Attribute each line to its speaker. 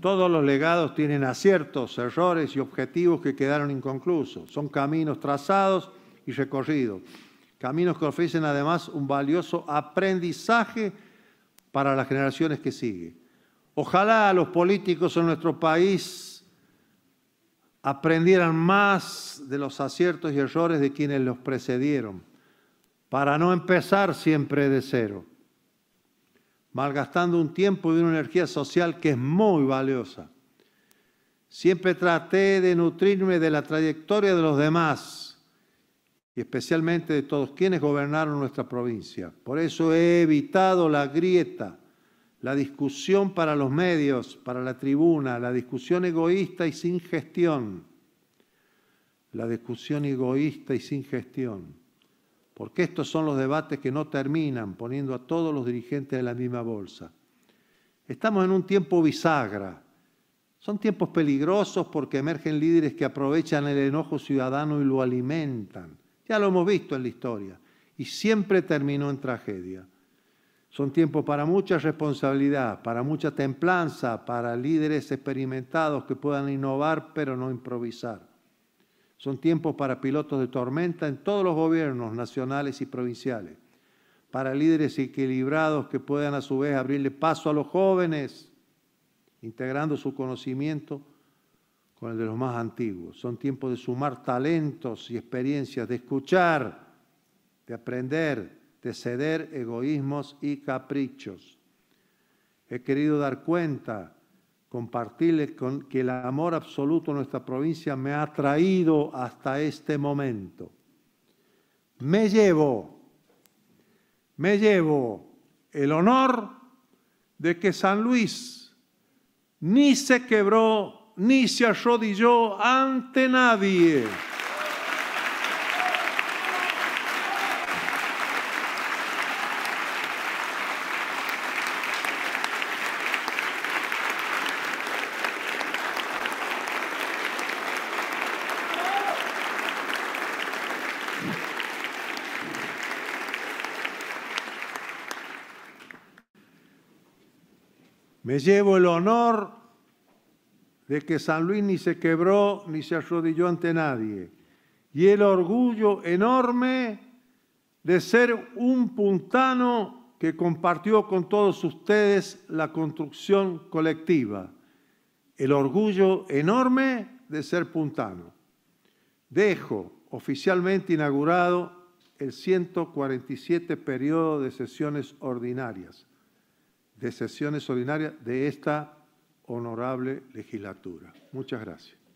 Speaker 1: Todos los legados tienen aciertos, errores y objetivos que quedaron inconclusos. Son caminos trazados y recorridos. Caminos que ofrecen además un valioso aprendizaje para las generaciones que siguen. Ojalá los políticos en nuestro país aprendieran más de los aciertos y errores de quienes los precedieron, para no empezar siempre de cero malgastando un tiempo y una energía social que es muy valiosa. Siempre traté de nutrirme de la trayectoria de los demás y especialmente de todos quienes gobernaron nuestra provincia. Por eso he evitado la grieta, la discusión para los medios, para la tribuna, la discusión egoísta y sin gestión. La discusión egoísta y sin gestión porque estos son los debates que no terminan poniendo a todos los dirigentes en la misma bolsa. Estamos en un tiempo bisagra. Son tiempos peligrosos porque emergen líderes que aprovechan el enojo ciudadano y lo alimentan. Ya lo hemos visto en la historia y siempre terminó en tragedia. Son tiempos para mucha responsabilidad, para mucha templanza, para líderes experimentados que puedan innovar pero no improvisar. Son tiempos para pilotos de tormenta en todos los gobiernos nacionales y provinciales, para líderes equilibrados que puedan a su vez abrirle paso a los jóvenes, integrando su conocimiento con el de los más antiguos. Son tiempos de sumar talentos y experiencias, de escuchar, de aprender, de ceder egoísmos y caprichos. He querido dar cuenta compartirles con, que el amor absoluto de nuestra provincia me ha traído hasta este momento. Me llevo, me llevo el honor de que San Luis ni se quebró, ni se arrodilló ante nadie. Me llevo el honor de que San Luis ni se quebró ni se arrodilló ante nadie. Y el orgullo enorme de ser un puntano que compartió con todos ustedes la construcción colectiva. El orgullo enorme de ser puntano. Dejo oficialmente inaugurado el 147 periodo de sesiones ordinarias de sesiones ordinarias de esta honorable legislatura. Muchas gracias.